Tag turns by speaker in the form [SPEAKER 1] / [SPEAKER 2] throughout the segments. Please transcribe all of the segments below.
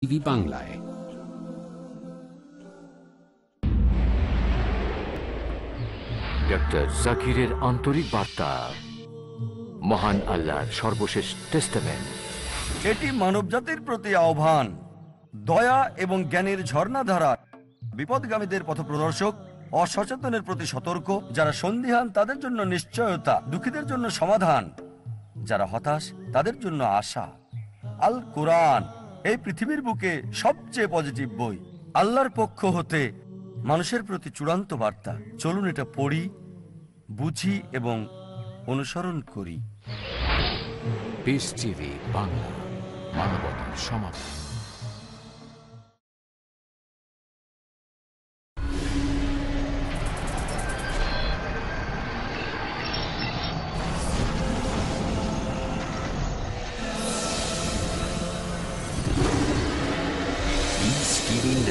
[SPEAKER 1] TV বাংলায় doctor জাকিরের আন্তরিক বার্তা মহান আল্লাহর সর্বশেষ টেস্টামেন্ট এটি মানবজাতির প্রতি আহ্বান দয়া এবং জ্ঞানের ঝর্ণাধারা বিপদগামীদের পথপ্রদর্শক অসচেতনের প্রতি সতর্ক যারা সন্ধিহান তাদের জন্য নিশ্চয়তা দুঃখীদের জন্য সমাধান যারা হতাশ তাদের জন্য আশা আল কোরআন এই পৃথিবীর বুকে সবচেয়ে পজিটিভ বই আল্লাহর পক্ষ হতে মানুষের প্রতি চূড়ান্ত বার্তা চলুন এটা পড়ি বুঝি এবং অনুসরণ করি
[SPEAKER 2] বাংলা মানবতার সমাধান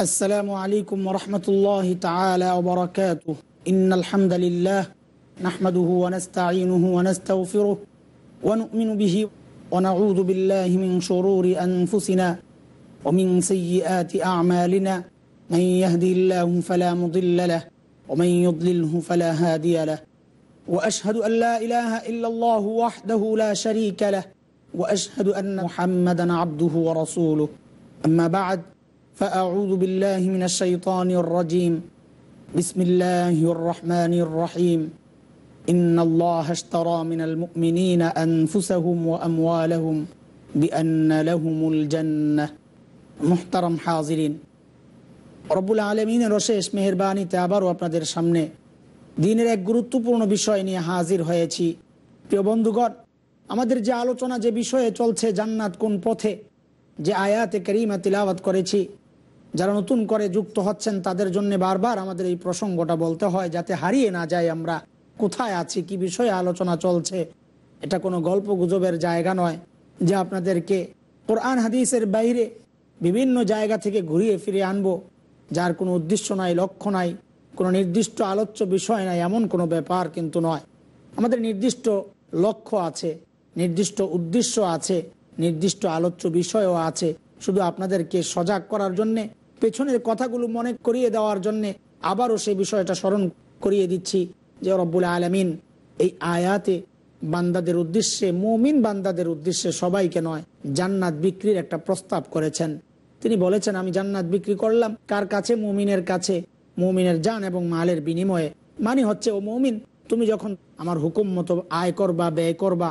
[SPEAKER 3] السلام عليكم ورحمة الله تعالى وبركاته إن الحمد لله نحمده ونستعينه ونستغفره ونؤمن به ونعوذ بالله من شرور أنفسنا ومن سيئات أعمالنا من يهدي الله فلا مضل له ومن يضلله فلا هادي له وأشهد أن لا إله إلا الله وحده لا شريك له وأشهد أن محمدا عبده ورسوله أما بعد فأعوذ بالله من الشيطان الرجيم بسم الله الرحمن الرحيم إن الله اشترى من المؤمنين أنفسهم وأموالهم بأن لهم الجنة محترم حاضرين রবুল আলমিনের অশেষ মেহরবানিতে আবারও আপনাদের সামনে দিনের এক গুরুত্বপূর্ণ বিষয় নিয়ে হাজির হয়েছি প্রিয় বন্ধুগণ আমাদের যে আলোচনা যে বিষয়ে চলছে জান্নাত কোন পথে যে আয়াতে করিমা তিলাবাত করেছি যারা নতুন করে যুক্ত হচ্ছেন তাদের জন্য বারবার আমাদের এই প্রসঙ্গটা বলতে হয় যাতে হারিয়ে না যায় আমরা কোথায় আছি কি বিষয়ে আলোচনা চলছে এটা কোনো গল্প গুজবের জায়গা নয় যে আপনাদেরকে কোরআন হাদিসের বাইরে বিভিন্ন জায়গা থেকে ঘুরিয়ে ফিরে আনবো যার কোনো উদ্দেশ্য নাই লক্ষ্য নাই কোনো নির্দিষ্ট আলোচ্য বিষয় নাই এমন কোনো ব্যাপার কিন্তু নয় আমাদের নির্দিষ্ট লক্ষ্য আছে নির্দিষ্ট উদ্দেশ্য আছে নির্দিষ্ট আলোচ্য বিষয়ও আছে শুধু আপনাদেরকে সজাগ করার জন্যে পেছনের কথাগুলো মনে করিয়ে দেওয়ার জন্যে আবারও সেই বিষয়টা স্মরণ করিয়ে দিচ্ছি যে রব্বুল আলমিন এই আয়াতে বান্দাদের উদ্দেশ্যে মুমিন বান্দাদের উদ্দেশ্যে সবাইকে নয় জান্নাত বিক্রির একটা প্রস্তাব করেছেন তিনি বলেছেন আমি জান্নাত বিক্রি করলাম কার কাছে মুমিনের কাছে মুমিনের যান এবং মালের বিনিময়ে মানে হচ্ছে ও মুমিন তুমি যখন আমার হুকুম মতো আয় করবা ব্যয় করবা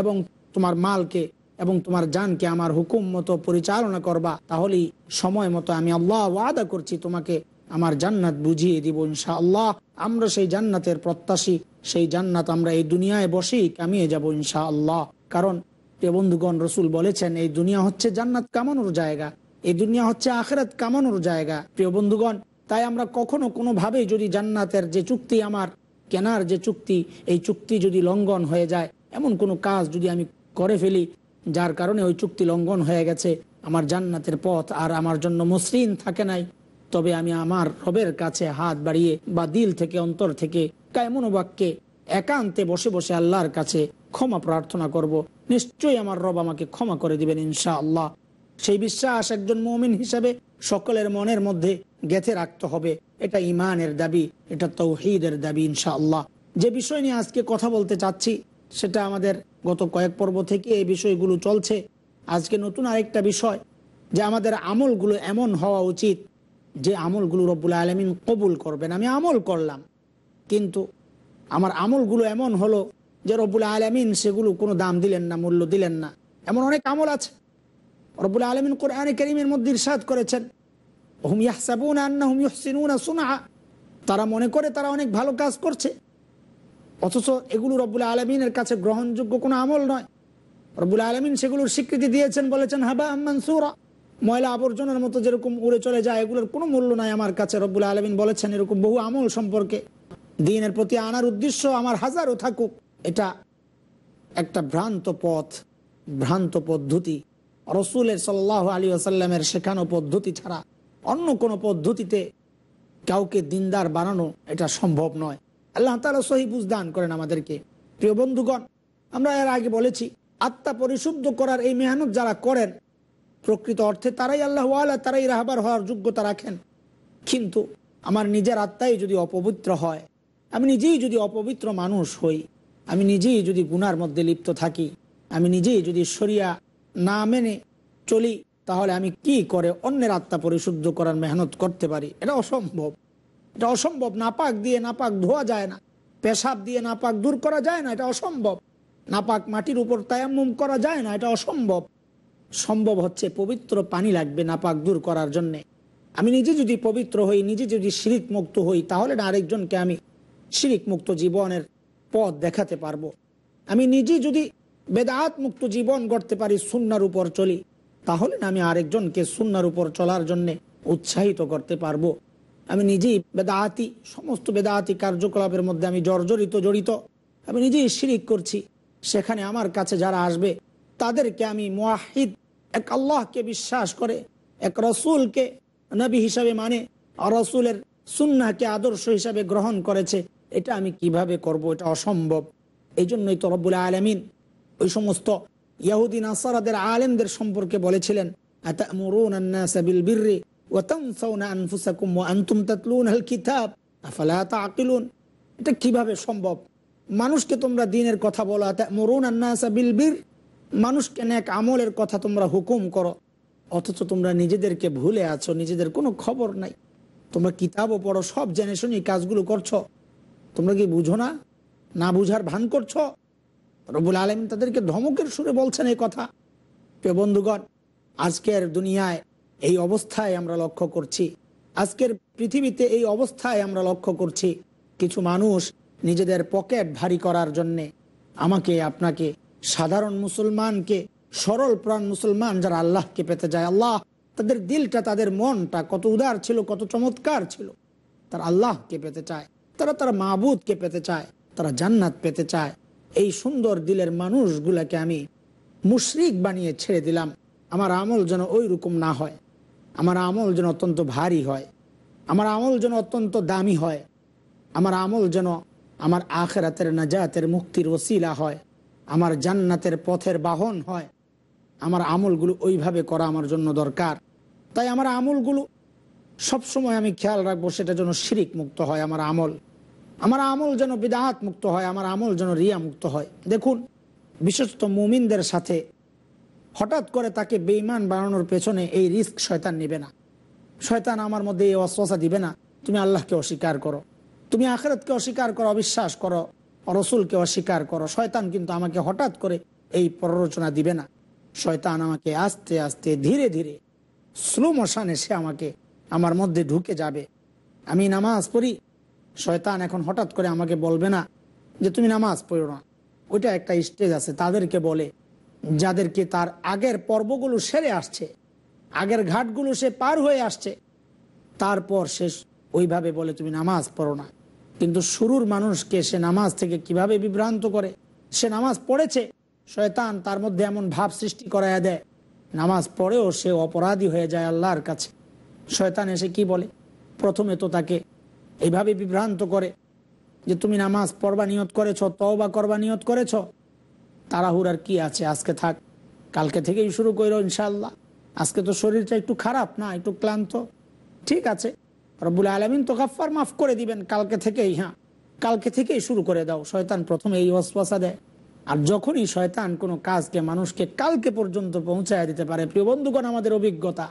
[SPEAKER 3] এবং তোমার মালকে এবং তোমার জানকে আমার হুকুম মতো পরিচালনা করবা তাহলেই সময় মতো আমি আল্লাহ ওয়াদা করছি তোমাকে আমার জান্নাত বুঝিয়ে দিব ইনশা আল্লাহ আমরা সেই জান্নাতের প্রত্যাশী সেই জান্নাত আমরা এই দুনিয়ায় বসেই কামিয়ে যাব ইনশা আল্লাহ কারণ বন্ধুগণ রসুল বলেছেন এই দুনিয়া হচ্ছে জান্নাত কামানোর জায়গা এই দুনিয়া হচ্ছে আখেরাত কামানোর জায়গা প্রিয় বন্ধুগণ তাই আমরা কখনো কোনোভাবেই যদি জান্নাতের যে চুক্তি আমার কেনার যে চুক্তি এই চুক্তি যদি লঙ্ঘন হয়ে যায় এমন কোনো কাজ যদি আমি করে ফেলি যার কারণে ওই চুক্তি লঙ্ঘন হয়ে গেছে আমার জান্নাতের পথ আর আমার জন্য মসৃণ থাকে নাই তবে আমি আমার রবের কাছে হাত বাড়িয়ে বা দিল থেকে অন্তর থেকে কায়মনোবাক্যে একান্তে বসে বসে আল্লাহর কাছে ক্ষমা প্রার্থনা করব নিশ্চয়ই আমার রব আমাকে ক্ষমা করে দিবেন ইনশা আল্লাহ সেই বিশ্বাস একজন মমিন হিসাবে সকলের মনের মধ্যে গেথে রাখতে হবে এটা ইমানের দাবি এটা তৌহিদের দাবি ইনশাআল্লাহ যে বিষয় নিয়ে আজকে কথা বলতে চাচ্ছি সেটা আমাদের গত কয়েক পর্ব থেকে এই বিষয়গুলো চলছে আজকে নতুন আরেকটা বিষয় যে আমাদের আমলগুলো এমন হওয়া উচিত যে আমলগুলো রব্বুল আলমিন কবুল করবেন আমি আমল করলাম কিন্তু আমার আমলগুলো এমন হলো যে রব্বুল আলমিন সেগুলো কোনো দাম দিলেন না মূল্য দিলেন না এমন অনেক আমল আছে রবুল আলমিন কোরআনে করিমের মধ্যে ইরশাদ করেছেন হুম ইয়াহসাবুন আন্না হুম ইহসিনুনা সুনা তারা মনে করে তারা অনেক ভালো কাজ করছে অথচ এগুলো রব্বুল আলমিনের কাছে গ্রহণযোগ্য কোনো আমল নয় রব্বুল আলমিন সেগুলোর স্বীকৃতি দিয়েছেন বলেছেন হাবা সুরা ময়লা আবর্জনার মতো যেরকম উড়ে চলে যায় এগুলোর কোনো মূল্য নাই আমার কাছে রব্বুল আলমিন বলেছেন এরকম বহু আমল সম্পর্কে দিনের প্রতি আনার উদ্দেশ্য আমার হাজারও থাকুক এটা একটা ভ্রান্ত পথ ভ্রান্ত পদ্ধতি রসুলের সাল্লাহ আলী আসাল্লামের শেখানো পদ্ধতি ছাড়া অন্য কোনো পদ্ধতিতে কাউকে দিনদার বানানো এটা সম্ভব নয় আল্লাহ তালা সহি বুঝদান করেন আমাদেরকে প্রিয় বন্ধুগণ আমরা এর আগে বলেছি আত্মা পরিশুদ্ধ করার এই মেহনত যারা করেন প্রকৃত অর্থে তারাই আল্লাহ আল্লাহ তারাই রাহবার হওয়ার যোগ্যতা রাখেন কিন্তু আমার নিজের আত্মাই যদি অপবিত্র হয় আমি নিজেই যদি অপবিত্র মানুষ হই আমি নিজেই যদি গুনার মধ্যে লিপ্ত থাকি আমি নিজেই যদি সরিয়া না মেনে চলি তাহলে আমি কি করে অন্যের আত্মা পরিশুদ্ধ করার মেহনত করতে পারি এটা অসম্ভব এটা অসম্ভব নাপাক দিয়ে নাপাক ধোয়া যায় না পেশাব দিয়ে নাপাক দূর করা যায় না এটা অসম্ভব নাপাক মাটির উপর তায়াম্মুম করা যায় না এটা অসম্ভব সম্ভব হচ্ছে পবিত্র পানি লাগবে নাপাক দূর করার জন্যে আমি নিজে যদি পবিত্র হই নিজে যদি শিরিক মুক্ত হই তাহলে না আরেকজনকে আমি শিরিক মুক্ত জীবনের পথ দেখাতে পারবো আমি নিজে যদি বেদাত মুক্ত জীবন গড়তে পারি সুন্নার উপর চলি তাহলে আমি আরেকজনকে সুন্নার উপর চলার জন্যে উৎসাহিত করতে পারবো আমি নিজেই বেদাহাতি সমস্ত বেদাহাতি কার্যকলাপের মধ্যে আমি জর্জরিত জড়িত আমি নিজেই শিরিক করছি সেখানে আমার কাছে যারা আসবে তাদেরকে আমি মোয়াহিদ এক আল্লাহকে বিশ্বাস করে এক রসুলকে নবী হিসাবে মানে আর রসুলের সুন্নাকে আদর্শ হিসাবে গ্রহণ করেছে এটা আমি কিভাবে করব এটা অসম্ভব এই জন্যই তরবুল আলমিন ওই সমস্ত ইয়াহুদিন আসারাদের আলেমদের সম্পর্কে বলেছিলেন এটা কিভাবে সম্ভব মানুষকে তোমরা দিনের কথা বলো মরুন আন্নাসাবিল বীর মানুষকে এক আমলের কথা তোমরা হুকুম করো অথচ তোমরা নিজেদেরকে ভুলে আছো নিজেদের কোনো খবর নাই তোমরা কিতাবও পড়ো সব জেনে শুনি কাজগুলো করছো তোমরা কি বুঝো না না বুঝার ভান করছো রবুল আলম তাদেরকে ধমকের সুরে বলছেন এই কথা প্রিয় বন্ধুগণ আজকের দুনিয়ায় এই অবস্থায় আমরা লক্ষ্য করছি আজকের পৃথিবীতে এই অবস্থায় আমরা লক্ষ্য করছি কিছু মানুষ নিজেদের পকেট ভারী করার জন্যে আমাকে আপনাকে সাধারণ মুসলমানকে সরল প্রাণ মুসলমান যারা আল্লাহকে পেতে যায় আল্লাহ তাদের দিলটা তাদের মনটা কত উদার ছিল কত চমৎকার ছিল তারা আল্লাহকে পেতে চায় তারা তারা মাহবুদকে পেতে চায় তারা জান্নাত পেতে চায় এই সুন্দর দিলের মানুষগুলাকে আমি মুশরিক বানিয়ে ছেড়ে দিলাম আমার আমল যেন ওই রকম না হয় আমার আমল যেন অত্যন্ত ভারী হয় আমার আমল যেন অত্যন্ত দামি হয় আমার আমল যেন আমার আখেরাতের নাজাতের মুক্তির ওসিলা হয় আমার জান্নাতের পথের বাহন হয় আমার আমলগুলো ওইভাবে করা আমার জন্য দরকার তাই আমার আমলগুলো সবসময় আমি খেয়াল রাখবো সেটা যেন শিরিক মুক্ত হয় আমার আমল আমার আমল যেন বিদাহাত মুক্ত হয় আমার আমল যেন রিয়া মুক্ত হয় দেখুন বিশেষত মুমিনদের সাথে হঠাৎ করে তাকে বেইমান বানানোর পেছনে এই রিস্ক শয়তান নেবে না শয়তান আমার মধ্যে এই অশ্বাসা দিবে না তুমি আল্লাহকে অস্বীকার করো তুমি আখরাতকে অস্বীকার করো অবিশ্বাস করো রসুলকে অস্বীকার করো শয়তান কিন্তু আমাকে হঠাৎ করে এই প্ররোচনা দিবে না শয়তান আমাকে আস্তে আস্তে ধীরে ধীরে স্লো মশানে সে আমাকে আমার মধ্যে ঢুকে যাবে আমি নামাজ পড়ি শয়তান এখন হঠাৎ করে আমাকে বলবে না যে তুমি নামাজ পড়ো না ওইটা একটা স্টেজ আছে তাদেরকে বলে যাদেরকে তার আগের পর্বগুলো সেরে আসছে আগের ঘাটগুলো সে পার হয়ে আসছে তারপর সে ওইভাবে বলে তুমি নামাজ পড়ো না কিন্তু শুরুর মানুষকে সে নামাজ থেকে কিভাবে বিভ্রান্ত করে সে নামাজ পড়েছে শয়তান তার মধ্যে এমন ভাব সৃষ্টি করাইয়া দেয় নামাজ পড়েও সে অপরাধী হয়ে যায় আল্লাহর কাছে শয়তান এসে কি বলে প্রথমে তো তাকে এইভাবে বিভ্রান্ত করে যে তুমি নামাজ পড়বা নিয়ত করেছ তওবা করবা নিয়ত করেছ তাড়াহুড় আর কি আছে আজকে থাক কালকে থেকেই শুরু করো ইনশাল্লাহ আজকে তো শরীরটা একটু খারাপ না একটু ক্লান্ত ঠিক আছে রব্বুল আলমিন তো গাফার মাফ করে দিবেন কালকে থেকেই হ্যাঁ কালকে থেকেই শুরু করে দাও শয়তান প্রথমে এই অশ্বাসা দেয় আর যখনই শয়তান কোনো কাজকে মানুষকে কালকে পর্যন্ত পৌঁছায় দিতে পারে প্রিয় বন্ধুগণ আমাদের অভিজ্ঞতা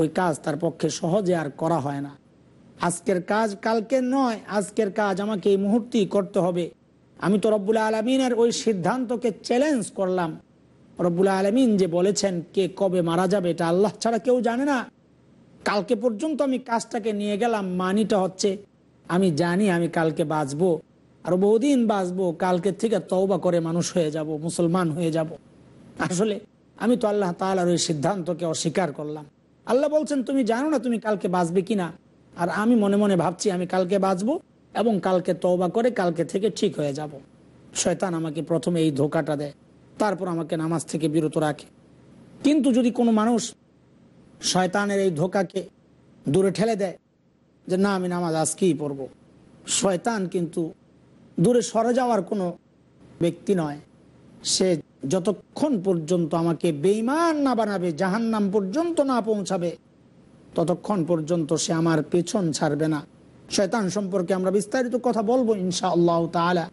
[SPEAKER 3] ওই কাজ তার পক্ষে সহজে আর করা হয় না আজকের কাজ কালকে নয় আজকের কাজ আমাকে এই মুহূর্তেই করতে হবে আমি তো রব্বুল আলমিনের ওই সিদ্ধান্তকে চ্যালেঞ্জ করলাম রব্বুল আলমিন যে বলেছেন কে কবে মারা যাবে এটা আল্লাহ ছাড়া কেউ জানে না কালকে পর্যন্ত আমি কাজটাকে নিয়ে গেলাম মানিটা হচ্ছে আমি জানি আমি কালকে বাঁচবো আর বহুদিন বাঁচবো কালকে থেকে তওবা করে মানুষ হয়ে যাব মুসলমান হয়ে যাব আসলে আমি তো আল্লাহ তালার ওই সিদ্ধান্তকে অস্বীকার করলাম আল্লাহ বলছেন তুমি জানো না তুমি কালকে বাঁচবে কিনা আর আমি মনে মনে ভাবছি আমি কালকে বাঁচবো এবং কালকে তওবা করে কালকে থেকে ঠিক হয়ে যাব। শয়তান আমাকে প্রথমে এই ধোকাটা দেয় তারপর আমাকে নামাজ থেকে বিরত রাখে কিন্তু যদি কোনো মানুষ শয়তানের এই ধোকাকে দূরে ঠেলে দেয় যে না আমি নামাজ আজকেই পড়ব শয়তান কিন্তু দূরে সরে যাওয়ার কোনো ব্যক্তি নয় সে যতক্ষণ পর্যন্ত আমাকে বেইমান না বানাবে জাহান্নাম পর্যন্ত না পৌঁছাবে ততক্ষণ পর্যন্ত সে আমার পেছন ছাড়বে না শয়তান সম্পর্কে আমরা বিস্তারিত কথা বলবো ইনশা আল্লাহ তালা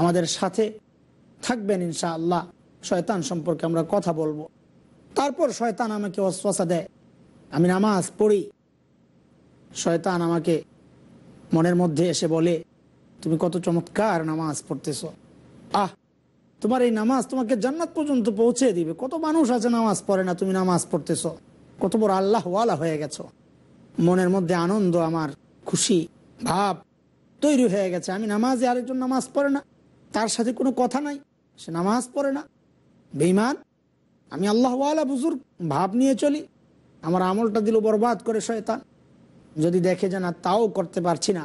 [SPEAKER 3] আমাদের সাথে থাকবেন ইনশা আল্লাহ শয়তান সম্পর্কে আমরা কথা বলবো তারপর শয়তান আমাকে অশ্বাসা দেয় আমি নামাজ পড়ি শয়তান আমাকে মনের মধ্যে এসে বলে তুমি কত চমৎকার নামাজ পড়তেছ আহ তোমার এই নামাজ তোমাকে জান্নাত পর্যন্ত পৌঁছে দিবে কত মানুষ আছে নামাজ পড়ে না তুমি নামাজ পড়তেছ কত বড় আল্লাহ ওয়ালা হয়ে গেছ মনের মধ্যে আনন্দ আমার খুশি ভাব তৈরি হয়ে গেছে আমি নামাজে আরেকজন নামাজ পড়ে না তার সাথে কোনো কথা নাই সে নামাজ পড়ে না বেইমান আমি আল্লাহওয়ালা বুজুর ভাব নিয়ে চলি আমার আমলটা দিল বরবাদ করে শয়তান যদি দেখে যে না তাও করতে পারছি না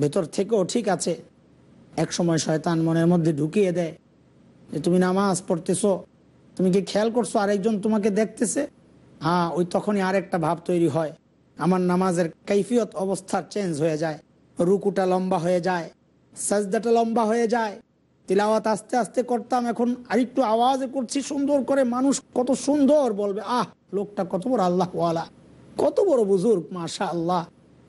[SPEAKER 3] ভেতর থেকেও ঠিক আছে এক সময় শয়তান মনের মধ্যে ঢুকিয়ে দেয় যে তুমি নামাজ পড়তেছো তুমি কি খেয়াল করছো আরেকজন তোমাকে দেখতেছে হ্যাঁ ওই তখনই আরেকটা ভাব তৈরি হয় আমার নামাজের কৈফিয়ত অবস্থার চেঞ্জ হয়ে যায় রুকুটা লম্বা হয়ে যায় সাজদাটা লম্বা হয়ে যায় তিলাওয়াত আস্তে আস্তে করতাম এখন আরেকটু আওয়াজ করছি সুন্দর করে মানুষ কত সুন্দর বলবে আহ লোকটা কত বড় আল্লাহ ওয়ালা কত বড় বুজুর্গ মাশা আল্লাহ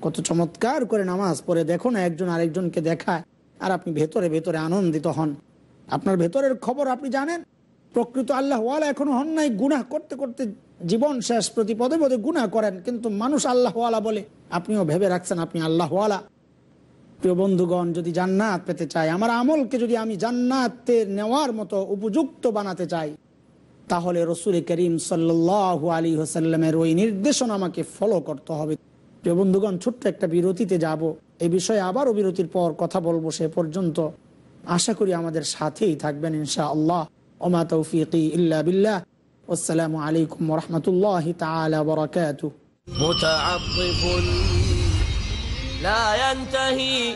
[SPEAKER 3] কত চমৎকার করে নামাজ পড়ে দেখো না একজন আরেকজনকে দেখায় আর আপনি ভেতরে ভেতরে আনন্দিত হন আপনার ভেতরের খবর আপনি জানেন প্রকৃত আল্লাহ ওয়ালা এখনো হন নাই গুনাহ করতে করতে জীবন শেষ প্রতি পদে পদে গুণা করেন কিন্তু মানুষ আল্লাহওয়ালা বলে আপনিও ভেবে রাখছেন আপনি আল্লাহওয়ালা প্রিয় বন্ধুগণ যদি জান্নাত পেতে চাই আমার আমলকে যদি আমি জান্নাতে নেওয়ার মতো উপযুক্ত বানাতে চাই তাহলে রসুল করিম সাল্লু আলী হোসাল্লামের ওই নির্দেশন আমাকে ফলো করতে হবে প্রিয় বন্ধুগণ ছোট্ট একটা বিরতিতে যাব এই বিষয়ে আবারও বিরতির পর কথা বলবো সে পর্যন্ত আশা করি আমাদের সাথেই থাকবেন ইনশা আল্লাহ ওমা তৌফিক ইল্লা বিল্লাহ والسلام عليكم ورحمة الله تعالى وبركاته
[SPEAKER 2] متعطف لا ينتهي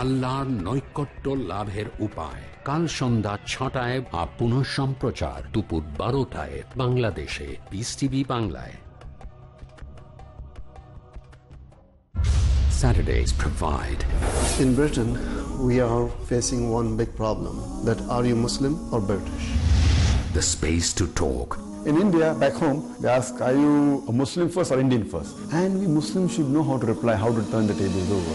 [SPEAKER 1] আল্লাহর নৈকট্য লাভের উপায় কাল সন্ধ্যা ছটায় বা পুনঃ সম্প্রচার দুপুর বারোটায় বাংলাদেশে পিস টিভি বাংলায় Saturdays
[SPEAKER 2] provide. In Britain, we are facing one big problem. That are you Muslim or British?
[SPEAKER 1] The space to
[SPEAKER 2] talk. In India, back home, they ask, are
[SPEAKER 1] you a Muslim first or Indian first? And we Muslims should know how to reply, how to turn the tables over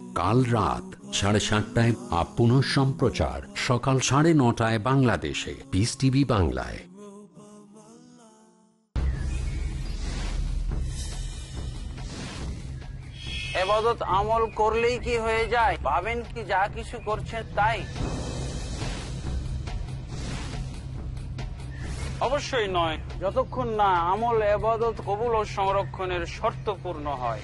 [SPEAKER 1] কাল রাত সাড়ে সাতটায় আপন সম্প্রচার সকাল সাড়ে নটায় বাংলাদেশে পিস টিভি বাংলায়
[SPEAKER 3] এবাদত আমল করলেই কি হয়ে
[SPEAKER 2] যায় পাবেন কি যা কিছু করছেন তাই অবশ্যই
[SPEAKER 3] নয় যতক্ষণ না
[SPEAKER 2] আমল এবাদত কবুল ও
[SPEAKER 3] সংরক্ষণের শর্ত পূর্ণ হয়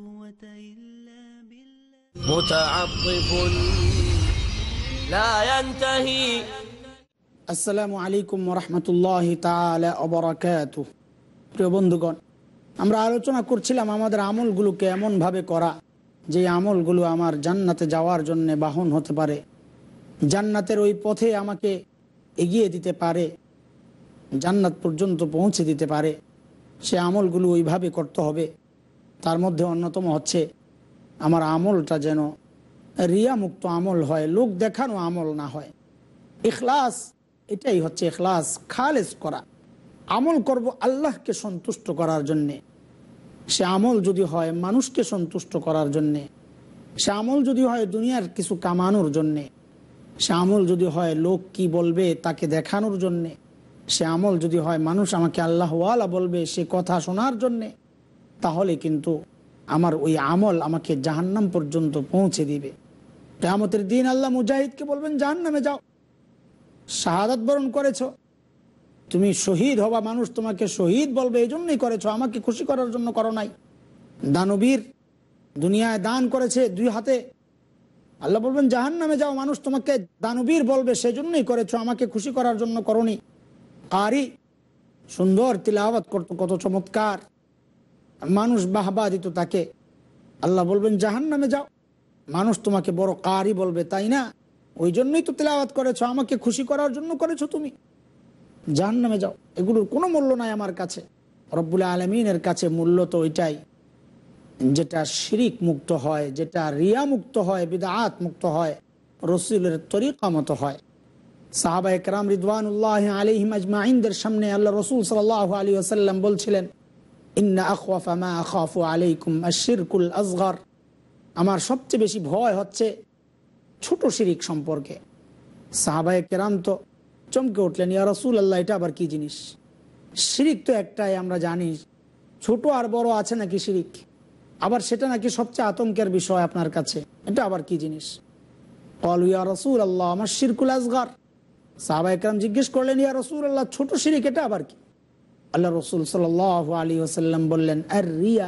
[SPEAKER 3] আসসালামু আলাইকুম রহমতুল্লাহ অবরাকাত প্রিয় বন্ধুগণ আমরা আলোচনা করছিলাম আমাদের আমলগুলোকে এমনভাবে করা যে আমলগুলো আমার জান্নাতে যাওয়ার জন্য বাহন হতে পারে জান্নাতের ওই পথে আমাকে এগিয়ে দিতে পারে জান্নাত পর্যন্ত পৌঁছে দিতে পারে সে আমলগুলো ওইভাবে করতে হবে তার মধ্যে অন্যতম হচ্ছে আমার আমলটা যেন রিয়ামুক্ত আমল হয় লোক দেখানো আমল না হয় এখলাস এটাই হচ্ছে এখলাস খালেস করা আমল করব আল্লাহকে সন্তুষ্ট করার জন্যে সে আমল যদি হয় মানুষকে সন্তুষ্ট করার জন্যে সে আমল যদি হয় দুনিয়ার কিছু কামানোর জন্যে সে আমল যদি হয় লোক কি বলবে তাকে দেখানোর জন্যে সে আমল যদি হয় মানুষ আমাকে আল্লাহওয়ালা বলবে সে কথা শোনার জন্যে তাহলে কিন্তু আমার ওই আমল আমাকে জাহান্নাম পর্যন্ত পৌঁছে দিবে কেমতের দিন আল্লাহ মুজাহিদকে বলবেন জাহান্নামে যাও শাহাদাত বরণ করেছ তুমি শহীদ হবা মানুষ তোমাকে শহীদ বলবে এই জন্যই করেছ আমাকে খুশি করার জন্য করো নাই দানবীর দুনিয়ায় দান করেছে দুই হাতে আল্লাহ বলবেন জাহান নামে যাও মানুষ তোমাকে দানবীর বলবে সেজন্যই করেছ আমাকে খুশি করার জন্য করনি আরই সুন্দর তিলাওয়াত করতো কত চমৎকার মানুষ বাহবা দিত তাকে আল্লাহ বলবেন জাহান নামে যাও মানুষ তোমাকে বড় কারই বলবে তাই না ওই জন্যই তো তেলাওয়াত করেছো আমাকে খুশি করার জন্য করেছো তুমি জাহান নামে যাও এগুলোর কোনো মূল্য নাই আমার কাছে রব্বুল আলমিনের কাছে মূল্য তো ওইটাই যেটা শিরিক মুক্ত হয় যেটা রিয়া মুক্ত হয় বিদাত মুক্ত হয় রসুলের তরিকা মতো হয় সাহাবা একরাম রিদওয়ানুল্লাহ আলিহিম আজমাইনদের সামনে আল্লাহ রসুল সাল আলী আসাল্লাম বলছিলেন ইন্না আমার সবচেয়ে বেশি ভয় হচ্ছে ছোট শিরিক সম্পর্কে সাহাবায় কেরাম তো চমকে উঠলেন ইয়া রসুল আল্লাহ এটা আবার কি জিনিস শিরিক তো একটাই আমরা জানি ছোট আর বড় আছে নাকি শিরিক আবার সেটা নাকি সবচেয়ে আতঙ্কের বিষয় আপনার কাছে এটা আবার কি জিনিস কল ইয়া রসুল আল্লাহ আমার শিরকুল আসগর সাহাবায় কেরাম জিজ্ঞেস করলেন ইয়া রসুল আল্লাহ ছোট শিরিক এটা আবার কি আল্লাহ রসুল সাল আলী ওসাল্লাম বললেন আর রিয়া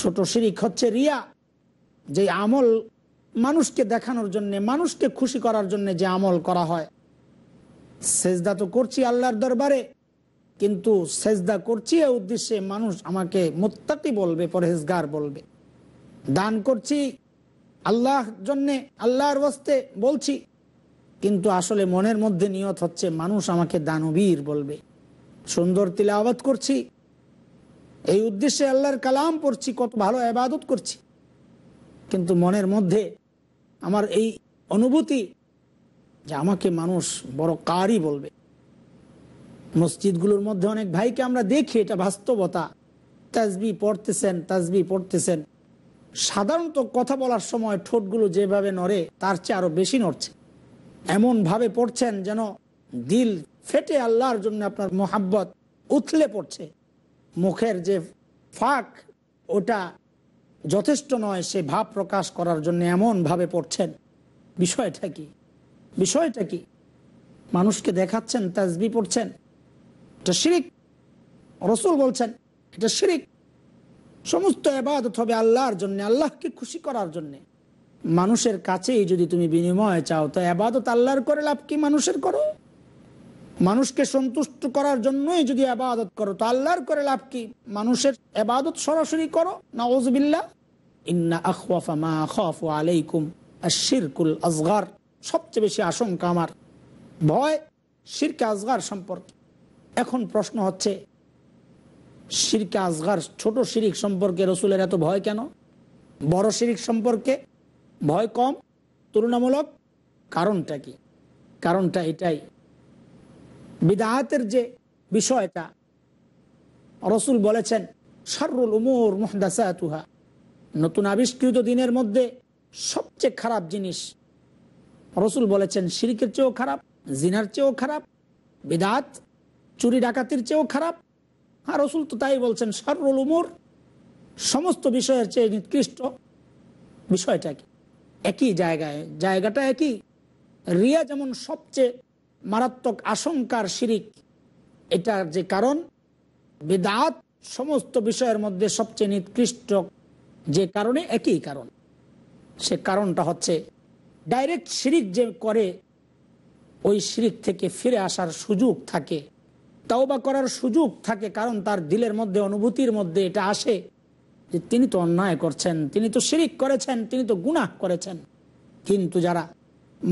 [SPEAKER 3] ছোট শিরিক হচ্ছে রিয়া যে আমল মানুষকে দেখানোর জন্যে মানুষকে খুশি করার জন্যে যে আমল করা হয় সেজদা তো করছি আল্লাহর দরবারে কিন্তু সেজদা করছি এ উদ্দেশ্যে মানুষ আমাকে মোত্তাকি বলবে পরহেজগার বলবে দান করছি আল্লাহ জন্যে আল্লাহর বস্তে বলছি কিন্তু আসলে মনের মধ্যে নিয়ত হচ্ছে মানুষ আমাকে দানবীর বলবে সুন্দর আবাদ করছি এই উদ্দেশ্যে আল্লাহর কালাম পড়ছি কত ভালো আবাদত করছি কিন্তু মনের মধ্যে আমার এই অনুভূতি যে আমাকে মানুষ বড় কারই বলবে মসজিদগুলোর মধ্যে অনেক ভাইকে আমরা দেখি এটা বাস্তবতা তাজবি পড়তেছেন তাজবি পড়তেছেন সাধারণত কথা বলার সময় ঠোঁটগুলো যেভাবে নড়ে তার চেয়ে আরও বেশি নড়ছে এমনভাবে পড়ছেন যেন দিল ফেটে আল্লাহর জন্য আপনার মোহাব্বত উথলে পড়ছে মুখের যে ফাঁক ওটা যথেষ্ট নয় সে ভাব প্রকাশ করার জন্য এমনভাবে পড়ছেন বিষয়টা কি বিষয়টা কি মানুষকে দেখাচ্ছেন তাজবি পড়ছেন এটা শিরিক রসুল বলছেন এটা শিরিক সমস্ত এবাদত হবে আল্লাহর জন্য আল্লাহকে খুশি করার জন্যে মানুষের কাছেই যদি তুমি বিনিময় চাও তো এবাদত আল্লাহর করে লাভ কি মানুষের করো মানুষকে সন্তুষ্ট করার জন্যই যদি আবাদত করো তো আল্লাহর করে লাভ কি মানুষের আবাদত সরাসরি করো না ইন্না আখওয়াফা মা খফ আলাইকুম শিরকুল আজগার সবচেয়ে বেশি আশঙ্কা আমার ভয় শিরকে আজগার সম্পর্কে এখন প্রশ্ন হচ্ছে শিরকে আজগার ছোট শিরিক সম্পর্কে রসুলের এত ভয় কেন বড় শিরিক সম্পর্কে ভয় কম তুলনামূলক কারণটা কি কারণটা এটাই বিদাহাতের যে বিষয়টা রসুল বলেছেন সর্রুল উমর মোহদাসা নতুন আবিষ্কৃত দিনের মধ্যে সবচেয়ে খারাপ জিনিস রসুল বলেছেন সিরিকের চেয়েও খারাপ জিনার চেয়েও খারাপ বিদাত চুরি ডাকাতির চেয়েও খারাপ আর রসুল তো তাই বলছেন সর্রুল উমর সমস্ত বিষয়ের চেয়ে নিকৃষ্ট বিষয়টা কি একই জায়গায় জায়গাটা একই রিয়া যেমন সবচেয়ে মারাত্মক আশঙ্কার শিরিক এটার যে কারণ বেদাত সমস্ত বিষয়ের মধ্যে সবচেয়ে নিকৃষ্ট যে কারণে একই কারণ সে কারণটা হচ্ছে ডাইরেক্ট শিরিক যে করে ওই শিরিক থেকে ফিরে আসার সুযোগ থাকে তাওবা করার সুযোগ থাকে কারণ তার দিলের মধ্যে অনুভূতির মধ্যে এটা আসে যে তিনি তো অন্যায় করছেন তিনি তো শিরিক করেছেন তিনি তো গুনাহ করেছেন কিন্তু যারা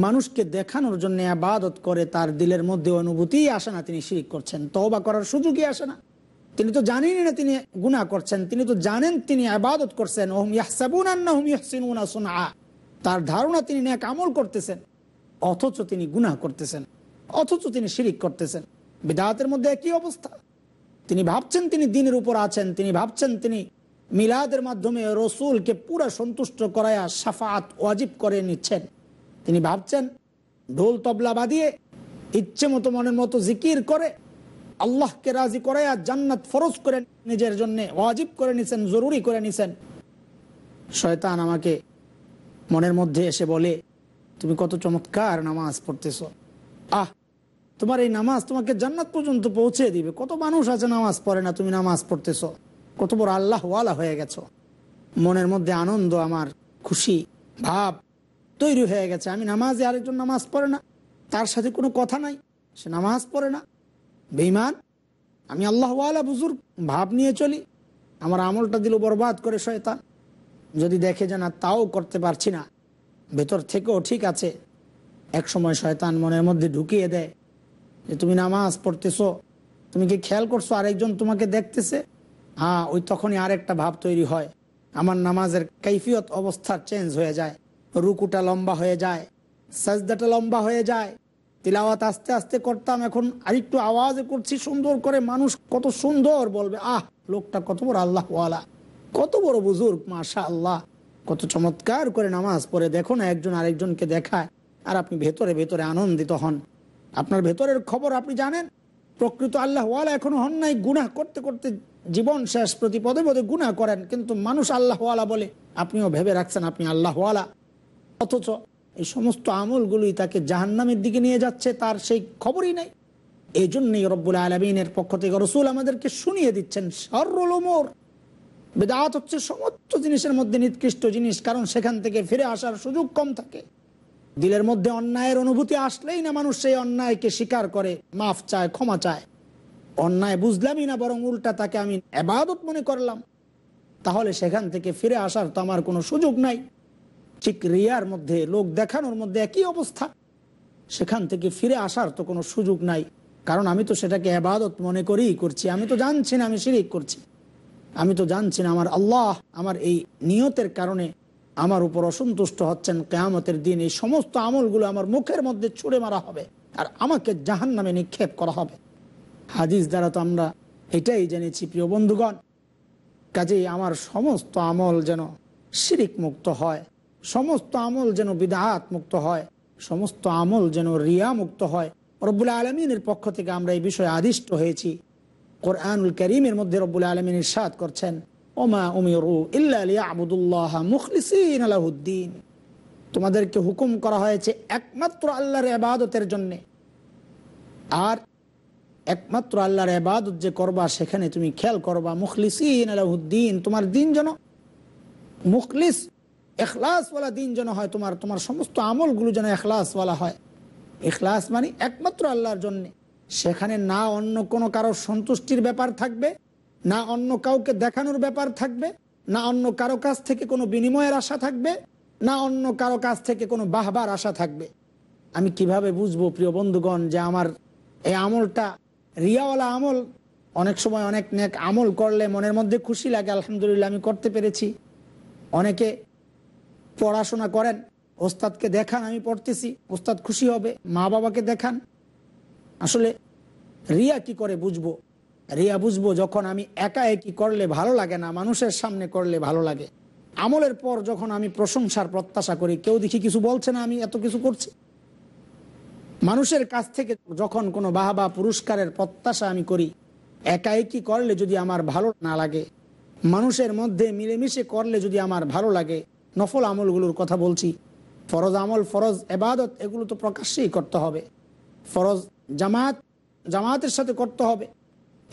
[SPEAKER 3] মানুষকে দেখানোর জন্য আবাদত করে তার দিলের মধ্যে অনুভূতি আসে না তিনি শিরিক করছেন তবা করার সুযোগই আসে না তিনি তো জানেনই না তিনি গুণা করছেন তিনি তো জানেন তিনি আবাদত করছেন ওহম ইয়াহসাবুন তার ধারণা তিনি ন্যাক আমল করতেছেন অথচ তিনি গুণা করতেছেন অথচ তিনি শিরিক করতেছেন বিদাহাতের মধ্যে একই অবস্থা তিনি ভাবছেন তিনি দিনের উপর আছেন তিনি ভাবছেন তিনি মিলাদের মাধ্যমে রসুলকে পুরা সন্তুষ্ট করায় সাফাত ওয়াজিব করে নিচ্ছেন তিনি ভাবছেন ঢোল তবলা বাদিয়ে ইচ্ছে মতো মনের মতো জিকির করে আল্লাহকে রাজি করে আর জান্নাত ফরজ করে নিজের জন্য ওয়াজিব করে নিছেন জরুরি করে নিছেন শয়তান আমাকে মনের মধ্যে এসে বলে তুমি কত চমৎকার নামাজ পড়তেছ আহ তোমার এই নামাজ তোমাকে জান্নাত পর্যন্ত পৌঁছে দিবে কত মানুষ আছে নামাজ পড়ে না তুমি নামাজ পড়তেছ কত বড় আল্লাহ ওয়ালা হয়ে গেছ মনের মধ্যে আনন্দ আমার খুশি ভাব তৈরি হয়ে গেছে আমি নামাজে আরেকজন নামাজ পড়ে না তার সাথে কোনো কথা নাই সে নামাজ পড়ে না বেইমান আমি আল্লাহওয়ালা বুজুর ভাব নিয়ে চলি আমার আমলটা দিল বরবাদ করে শয়তা যদি দেখে যে না তাও করতে পারছি না ভেতর থেকেও ঠিক আছে এক সময় শয়তান মনের মধ্যে ঢুকিয়ে দেয় যে তুমি নামাজ পড়তেছো তুমি কি খেয়াল করছো আরেকজন তোমাকে দেখতেছে হ্যাঁ ওই তখনই আরেকটা ভাব তৈরি হয় আমার নামাজের কৈফিয়ত অবস্থা চেঞ্জ হয়ে যায় রুকুটা লম্বা হয়ে যায় সাজদাটা লম্বা হয়ে যায় তিলাওয়াত আস্তে আস্তে করতাম এখন আরেকটু আওয়াজ করছি সুন্দর করে মানুষ কত সুন্দর বলবে আহ লোকটা কত বড় আল্লাহ কত বড় বুজুর্গ মাশা আল্লাহ কত চমৎকার করে নামাজ পড়ে দেখো না একজন আরেকজনকে দেখায় আর আপনি ভেতরে ভেতরে আনন্দিত হন আপনার ভেতরের খবর আপনি জানেন প্রকৃত আল্লাহ ওয়ালা এখনো হন নাই গুনাহ করতে করতে জীবন শেষ প্রতি পদে পদে গুণা করেন কিন্তু মানুষ আল্লাহওয়ালা বলে আপনিও ভেবে রাখছেন আপনি আল্লাহওয়ালা অথচ এই সমস্ত আমলগুলি তাকে জাহান্নামের দিকে নিয়ে যাচ্ছে তার সেই খবরই নাই এই জন্যই রব্বুল আলমিনের পক্ষ থেকে রসুল আমাদেরকে শুনিয়ে দিচ্ছেন সরল ওমর বেদাত হচ্ছে সমস্ত জিনিসের মধ্যে নিকৃষ্ট জিনিস কারণ সেখান থেকে ফিরে আসার সুযোগ কম থাকে দিলের মধ্যে অন্যায়ের অনুভূতি আসলেই না মানুষ সেই অন্যায়কে স্বীকার করে মাফ চায় ক্ষমা চায় অন্যায় বুঝলামই না বরং উল্টা তাকে আমি আবাদত মনে করলাম তাহলে সেখান থেকে ফিরে আসার তো আমার কোনো সুযোগ নাই ঠিক রিয়ার মধ্যে লোক দেখানোর মধ্যে একই অবস্থা সেখান থেকে ফিরে আসার তো কোনো সুযোগ নাই কারণ আমি তো সেটাকে আবাদত মনে করেই করছি আমি তো জানছি না আমি শিরিক করছি আমি তো জানছি না আমার আল্লাহ আমার এই নিয়তের কারণে আমার উপর অসন্তুষ্ট হচ্ছেন কেয়ামতের দিন এই সমস্ত আমলগুলো আমার মুখের মধ্যে ছুড়ে মারা হবে আর আমাকে জাহান নামে নিক্ষেপ করা হবে হাদিস দ্বারা তো আমরা এটাই জেনেছি প্রিয় বন্ধুগণ কাজেই আমার সমস্ত আমল যেন শিরিক মুক্ত হয় সমস্ত আমল যেন বিদাহাত মুক্ত হয় সমস্ত আমল যেন রিয়া মুক্ত হয় রব্বুল আলমিনের পক্ষ থেকে আমরা এই বিষয়ে আদিষ্ট হয়েছি কোরআনুল করিমের মধ্যে রব্বুল আলমিন ইসাদ করছেন ওমা উমিরু ইবুদুল্লাহ মুখলিসিন আলাহুদ্দিন তোমাদেরকে হুকুম করা হয়েছে একমাত্র আল্লাহর এবাদতের জন্যে আর একমাত্র আল্লাহর এবাদত যে করবা সেখানে তুমি খেয়াল করবা মুখলিস আলাহুদ্দিন তোমার দিন যেন মুখলিস এখলাসওয়ালা দিন যেন হয় তোমার তোমার সমস্ত আমলগুলো যেন এখলাসওয়ালা হয় এখলাস মানে একমাত্র আল্লাহর জন্যে সেখানে না অন্য কোনো কারো সন্তুষ্টির ব্যাপার থাকবে না অন্য কাউকে দেখানোর ব্যাপার থাকবে না অন্য কারো কাছ থেকে কোনো বিনিময়ের আশা থাকবে না অন্য কারো কাছ থেকে কোনো বাহবার আশা থাকবে আমি কিভাবে বুঝবো প্রিয় বন্ধুগণ যে আমার এই আমলটা রিয়াওয়ালা আমল অনেক সময় অনেক নেক আমল করলে মনের মধ্যে খুশি লাগে আলহামদুলিল্লাহ আমি করতে পেরেছি অনেকে পড়াশোনা করেন ওস্তাদকে দেখান আমি পড়তেছি ওস্তাদ খুশি হবে মা বাবাকে দেখান আসলে রিয়া কি করে বুঝবো রিয়া বুঝবো যখন আমি একা একই করলে ভালো লাগে না মানুষের সামনে করলে ভালো লাগে আমলের পর যখন আমি প্রশংসার প্রত্যাশা করি কেউ দেখি কিছু বলছে না আমি এত কিছু করছি মানুষের কাছ থেকে যখন কোনো বাহাবা পুরস্কারের প্রত্যাশা আমি করি একা একই করলে যদি আমার ভালো না লাগে মানুষের মধ্যে মিলেমিশে করলে যদি আমার ভালো লাগে নফল আমলগুলোর কথা বলছি ফরজ আমল ফরজ এবাদত এগুলো তো প্রকাশ্যেই করতে হবে ফরজ জামাত জামাতের সাথে করতে হবে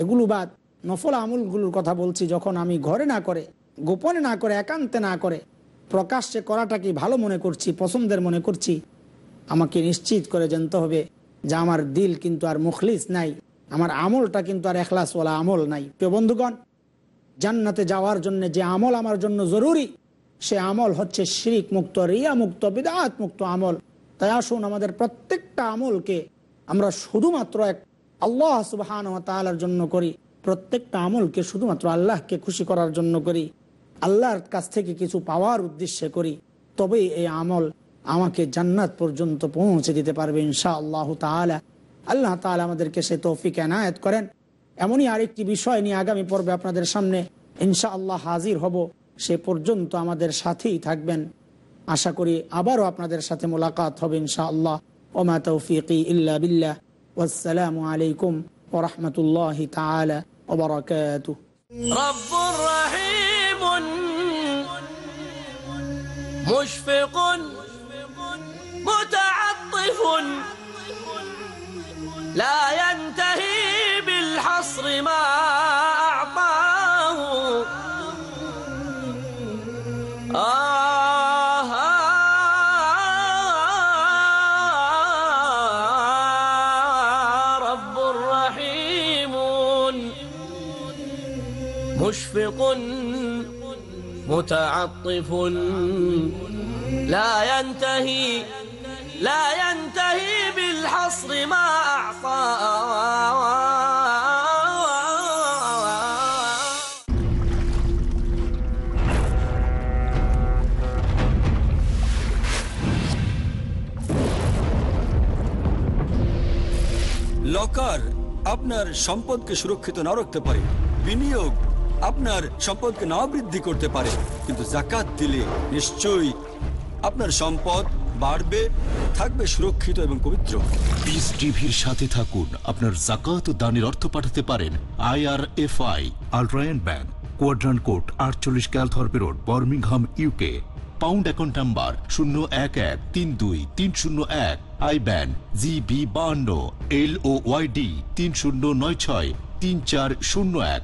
[SPEAKER 3] এগুলো বাদ নফল আমলগুলোর কথা বলছি যখন আমি ঘরে না করে গোপনে না করে একান্তে না করে প্রকাশ্যে করাটাকে ভালো মনে করছি পছন্দের মনে করছি আমাকে নিশ্চিত করে জানতে হবে যে আমার দিল কিন্তু আর মুখলিস নাই আমার আমলটা কিন্তু আর এখলাসওয়ালা আমল নাই প্রিয় বন্ধুগণ জান্নাতে যাওয়ার জন্য যে আমল আমার জন্য জরুরি সে আমল হচ্ছে শিরিক মুক্ত রিয়া মুক্ত বিদাত মুক্ত আমল তাই আসুন আমাদের প্রত্যেকটা আমলকে আমরা শুধুমাত্র এক আল্লাহ সুবাহান তালার জন্য করি প্রত্যেকটা আমলকে শুধুমাত্র আল্লাহকে খুশি করার জন্য করি আল্লাহর কাছ থেকে কিছু পাওয়ার উদ্দেশ্যে করি তবেই এই আমল আমাকে জান্নাত পর্যন্ত পৌঁছে দিতে পারবে ইনশা আল্লাহ তালা আল্লাহ তালা আমাদেরকে সে তৌফিক এনায়ত করেন এমনই আরেকটি বিষয় নিয়ে আগামী পর্বে আপনাদের সামনে ইনশা আল্লাহ হাজির হব সে পর্যন্ত আমাদের সাথেই থাকবেন আশা করি আবারও আপনাদের সাথে মোলাকাত হবে ইনশা আল্লাহ ওমা তৌফিকি ইল্লা বিল্লাহ আসসালামু আলাইকুম ওরহমতুল্লাহ তালা ওবরাকাত
[SPEAKER 2] رب رحيم مشفق متعطف لا ينتهي بالحصر ما مشفق متعطف لا ينتهي لا ينتهي بالحصر ما أعطى
[SPEAKER 1] লকার আপনার সম্পদকে সুরক্ষিত না রাখতে পারে বিনিয়োগ আপনার সম্পদকে না বৃদ্ধি করতে পারে কিন্তু জাকাত দিলে নিশ্চয়ই আপনার সম্পদ বাড়বে থাকবে সুরক্ষিত এবং পবিত্র পিস টিভির সাথে থাকুন আপনার জাকাত দানের অর্থ পাঠাতে পারেন আইআরএফআই আলট্রায়ন ব্যাংক কোয়াড্রান কোড আটচল্লিশ Calthorpe Road Birmingham UK pound account number শূন্য এক এক তিন দুই তিন শূন্য এক আই ব্যান জি বি বাহান্ন এল ও ওয়াইডি তিন শূন্য নয় ছয় তিন চার শূন্য এক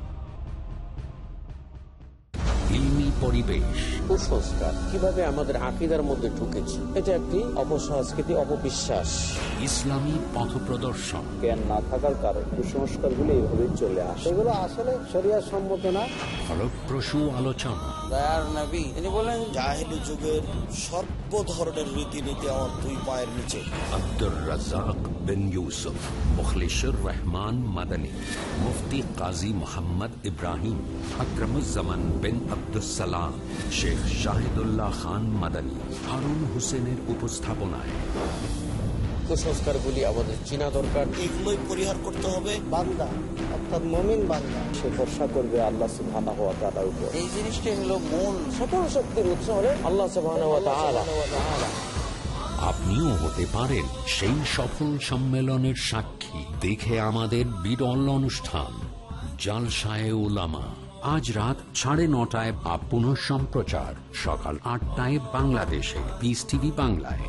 [SPEAKER 1] পরিবেশ কুসংস্কার কিভাবে আমাদের আকিদার মধ্যে ঢুকেছে এটা একটি অপসংস্কৃতি অপবিশ্বাস ইসলামী পথ প্রদর্শন জ্ঞান না থাকার কারণে কুসংস্কার গুলো এইভাবে চলে
[SPEAKER 3] আসে এগুলো আসলে শরিয়া সম্মত না
[SPEAKER 1] ফলপ্রসূ আলোচনা
[SPEAKER 2] তিনি
[SPEAKER 3] বলেন জাহেলি যুগের সর্ব ভব্য ধরনের রীতিনীতি আমার দুই পায়ের নিচে
[SPEAKER 1] আব্দুর রাজাক বিন ইউসুফ মুখলিসুর রহমান মাদানী মুফতি কাজী মোহাম্মদ ইব্রাহিম আকরমুজ্জামান বিন আব্দুসালাম শেখ শাহিদুল্লাহ খান মাদানী হারুন হোসেনের উপস্থাপনায়
[SPEAKER 3] কুসংস্কারগুলি আমাদের চিনা দরকার এগুলোই পরিহার করতে হবে বান্দা অর্থাৎ মমিন বান্দা সে ভরসা করবে আল্লাহ সুবহানাহু উপর এই জিনিসটাই হলো মূল সকল শক্তির উৎস আল্লাহ
[SPEAKER 1] আপনিও হতে পারেন সেই সফল সম্মেলনের সাক্ষী দেখে আমাদের বিরল অনুষ্ঠান জালসায় ওলামা আজ রাত সাড়ে নটায় বা সম্প্রচার সকাল আটটায় বাংলাদেশে বিস টিভি বাংলায়